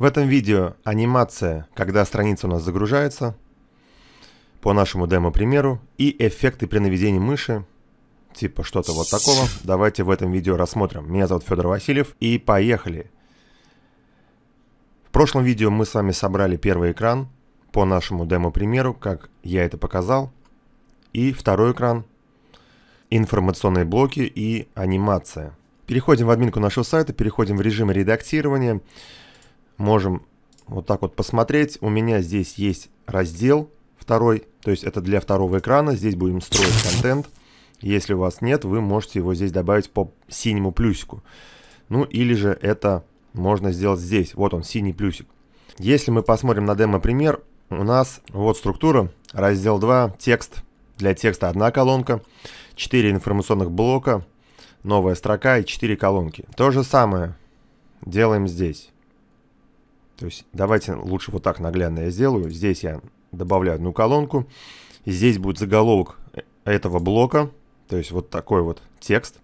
В этом видео анимация, когда страница у нас загружается, по нашему демо-примеру, и эффекты при наведении мыши, типа что-то вот такого, давайте в этом видео рассмотрим. Меня зовут Федор Васильев, и поехали! В прошлом видео мы с вами собрали первый экран по нашему демо-примеру, как я это показал, и второй экран, информационные блоки и анимация. Переходим в админку нашего сайта, переходим в режим редактирования, можем вот так вот посмотреть. У меня здесь есть раздел второй, то есть это для второго экрана. Здесь будем строить контент. Если у вас нет, вы можете его здесь добавить по синему плюсику. Ну или же это можно сделать здесь. Вот он, синий плюсик. Если мы посмотрим на демо-пример, у нас вот структура, раздел 2, текст. Для текста одна колонка, 4 информационных блока, новая строка и 4 колонки. То же самое делаем здесь. То есть давайте лучше вот так наглядно я сделаю. Здесь я добавляю одну колонку. здесь будет заголовок э, этого блока. То есть вот такой вот текст.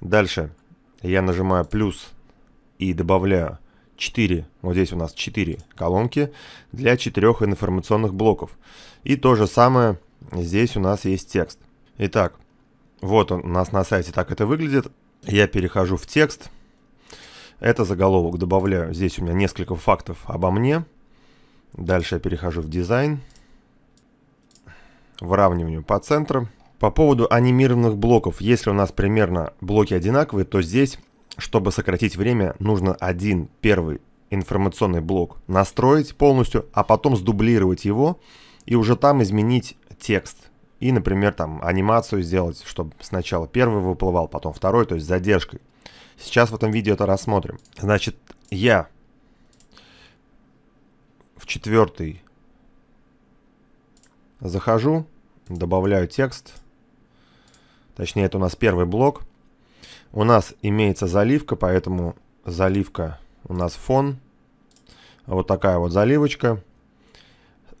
Дальше я нажимаю плюс и добавляю 4, вот здесь у нас 4 колонки для 4 информационных блоков. И то же самое здесь у нас есть текст. Итак, вот он у нас на сайте так это выглядит. Я перехожу в текст. Это заголовок добавляю. Здесь у меня несколько фактов обо мне. Дальше я перехожу в дизайн. Выравнивание по центру. По поводу анимированных блоков. Если у нас примерно блоки одинаковые, то здесь, чтобы сократить время, нужно один первый информационный блок настроить полностью, а потом сдублировать его и уже там изменить текст. И, например, там анимацию сделать, чтобы сначала первый выплывал, потом второй, то есть с задержкой. Сейчас в этом видео это рассмотрим. Значит, я в четвертый захожу, добавляю текст. Точнее, это у нас первый блок. У нас имеется заливка, поэтому заливка у нас фон. Вот такая вот заливочка.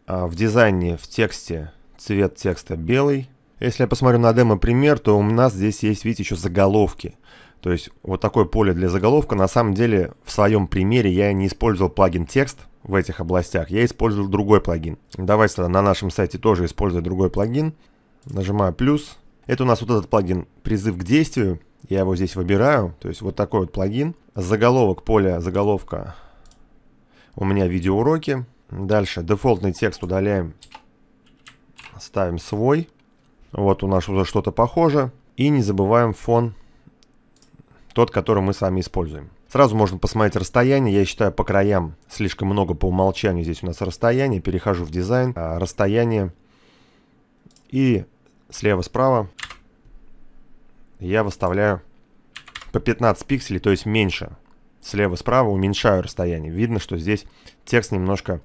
А, в дизайне, в тексте цвет текста белый. Если я посмотрю на демо-пример, то у нас здесь есть, видите, еще заголовки. То есть вот такое поле для заголовка. На самом деле в своем примере я не использовал плагин текст в этих областях. Я использовал другой плагин. Давайте на нашем сайте тоже использую другой плагин. Нажимаю плюс. Это у нас вот этот плагин призыв к действию. Я его здесь выбираю. То есть вот такой вот плагин. Заголовок, поле заголовка у меня видеоуроки. Дальше дефолтный текст удаляем. Ставим свой. Вот у нас уже что-то похоже. И не забываем фон тот, который мы с вами используем. Сразу можно посмотреть расстояние, я считаю по краям слишком много по умолчанию здесь у нас расстояние, перехожу в дизайн, а, расстояние и слева-справа я выставляю по 15 пикселей, то есть меньше. Слева-справа уменьшаю расстояние. Видно, что здесь текст немножко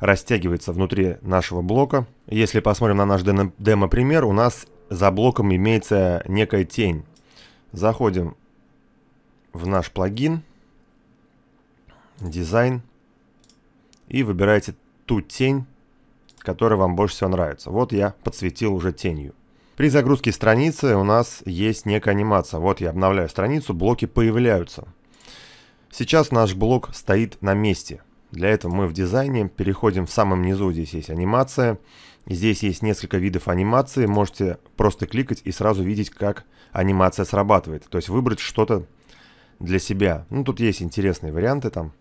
растягивается внутри нашего блока. Если посмотрим на наш демо-пример, у нас за блоком имеется некая тень. Заходим в наш плагин, дизайн и выбираете ту тень, которая вам больше всего нравится. Вот я подсветил уже тенью. При загрузке страницы у нас есть некая анимация. Вот я обновляю страницу, блоки появляются. Сейчас наш блок стоит на месте. Для этого мы в дизайне переходим в самом низу, здесь есть анимация. Здесь есть несколько видов анимации, можете просто кликать и сразу видеть, как анимация срабатывает. То есть выбрать что-то для себя. Ну, тут есть интересные варианты там.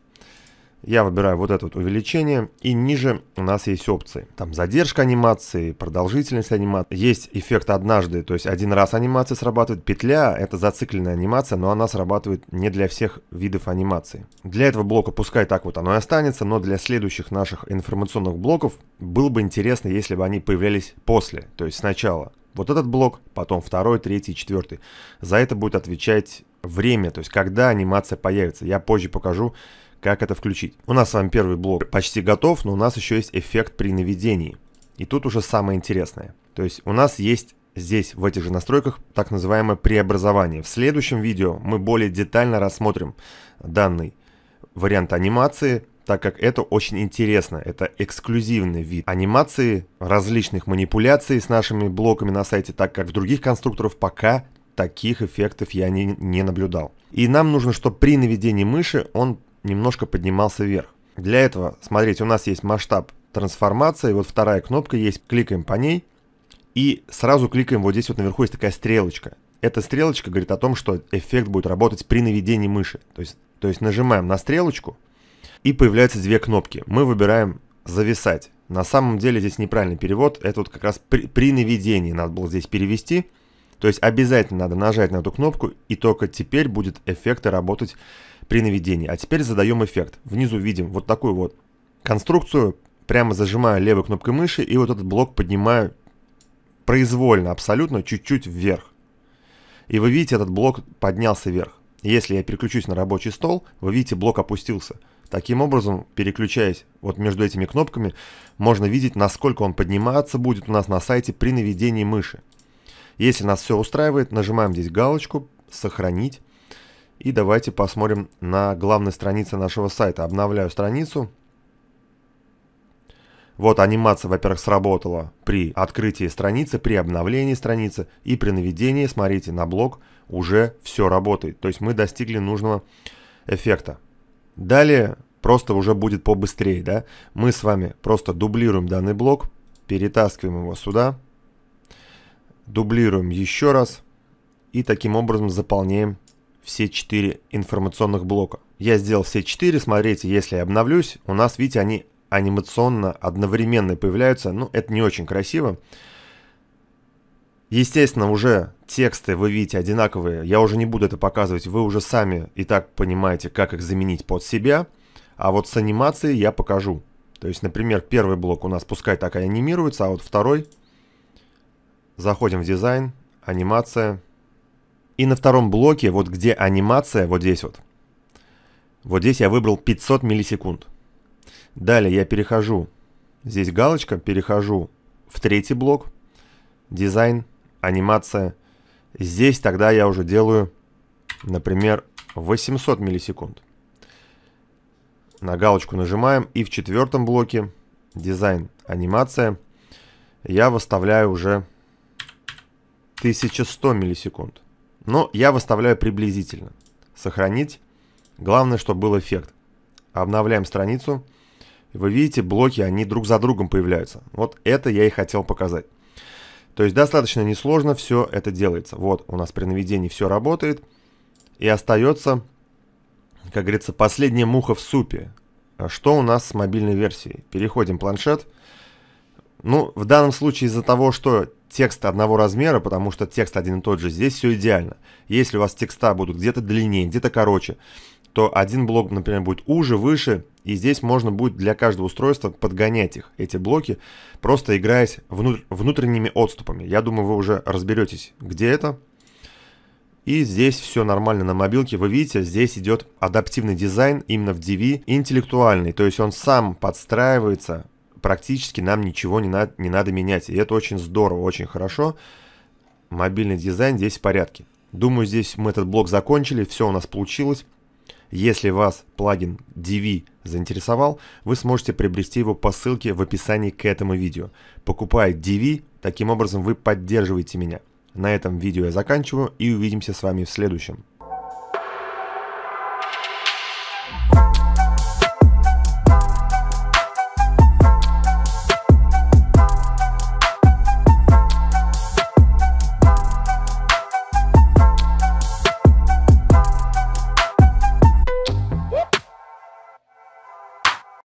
Я выбираю вот это вот увеличение, и ниже у нас есть опции. Там задержка анимации, продолжительность анимации. Есть эффект однажды, то есть один раз анимация срабатывает. Петля — это зацикленная анимация, но она срабатывает не для всех видов анимации. Для этого блока пускай так вот оно и останется, но для следующих наших информационных блоков было бы интересно, если бы они появлялись после, то есть сначала. Вот этот блок, потом второй, третий, четвертый. За это будет отвечать время, то есть когда анимация появится. Я позже покажу, как это включить. У нас с вами первый блок почти готов, но у нас еще есть эффект при наведении. И тут уже самое интересное. То есть у нас есть здесь, в этих же настройках, так называемое преобразование. В следующем видео мы более детально рассмотрим данный вариант анимации, так как это очень интересно. Это эксклюзивный вид анимации, различных манипуляций с нашими блоками на сайте, так как в других конструкторов пока таких эффектов я не, не наблюдал. И нам нужно, чтобы при наведении мыши он немножко поднимался вверх. Для этого, смотрите, у нас есть масштаб трансформации, вот вторая кнопка есть, кликаем по ней, и сразу кликаем вот здесь вот наверху есть такая стрелочка. Эта стрелочка говорит о том, что эффект будет работать при наведении мыши. То есть, то есть нажимаем на стрелочку, и появляются две кнопки. Мы выбираем «Зависать». На самом деле здесь неправильный перевод, это вот как раз при, при наведении надо было здесь перевести – то есть обязательно надо нажать на эту кнопку, и только теперь будет эффекты работать при наведении. А теперь задаем эффект. Внизу видим вот такую вот конструкцию, прямо зажимаю левой кнопкой мыши, и вот этот блок поднимаю произвольно, абсолютно, чуть-чуть вверх. И вы видите, этот блок поднялся вверх. Если я переключусь на рабочий стол, вы видите, блок опустился. Таким образом, переключаясь вот между этими кнопками, можно видеть, насколько он подниматься будет у нас на сайте при наведении мыши. Если нас все устраивает, нажимаем здесь галочку «Сохранить». И давайте посмотрим на главной странице нашего сайта. Обновляю страницу. Вот анимация, во-первых, сработала при открытии страницы, при обновлении страницы и при наведении, смотрите, на блок уже все работает. То есть мы достигли нужного эффекта. Далее просто уже будет побыстрее, да? Мы с вами просто дублируем данный блок, перетаскиваем его сюда. Сюда дублируем еще раз и таким образом заполняем все четыре информационных блока. Я сделал все четыре, смотрите, если я обновлюсь, у нас, видите, они анимационно одновременно появляются, ну, это не очень красиво. Естественно, уже тексты вы видите одинаковые, я уже не буду это показывать, вы уже сами и так понимаете, как их заменить под себя, а вот с анимацией я покажу. То есть, например, первый блок у нас пускай так и анимируется, а вот второй – Заходим в дизайн, анимация. И на втором блоке, вот где анимация, вот здесь вот. Вот здесь я выбрал 500 миллисекунд. Далее я перехожу, здесь галочка, перехожу в третий блок. Дизайн, анимация. Здесь тогда я уже делаю, например, 800 миллисекунд. На галочку нажимаем и в четвертом блоке дизайн, анимация я выставляю уже 1100 миллисекунд. Но я выставляю приблизительно. Сохранить. Главное, чтобы был эффект. Обновляем страницу. Вы видите, блоки, они друг за другом появляются. Вот это я и хотел показать. То есть достаточно несложно все это делается. Вот у нас при наведении все работает. И остается, как говорится, последняя муха в супе. А что у нас с мобильной версией? Переходим в планшет. планшет ну, в данном случае из-за того, что текст одного размера, потому что текст один и тот же, здесь все идеально. Если у вас текста будут где-то длиннее, где-то короче, то один блок, например, будет уже, выше, и здесь можно будет для каждого устройства подгонять их, эти блоки, просто играясь внутр внутренними отступами. Я думаю, вы уже разберетесь, где это. И здесь все нормально на мобилке. Вы видите, здесь идет адаптивный дизайн именно в DV, интеллектуальный. То есть он сам подстраивается практически нам ничего не, на, не надо менять. И это очень здорово, очень хорошо. Мобильный дизайн здесь в порядке. Думаю, здесь мы этот блок закончили, все у нас получилось. Если вас плагин DV заинтересовал, вы сможете приобрести его по ссылке в описании к этому видео. Покупая DV, таким образом вы поддерживаете меня. На этом видео я заканчиваю и увидимся с вами в следующем.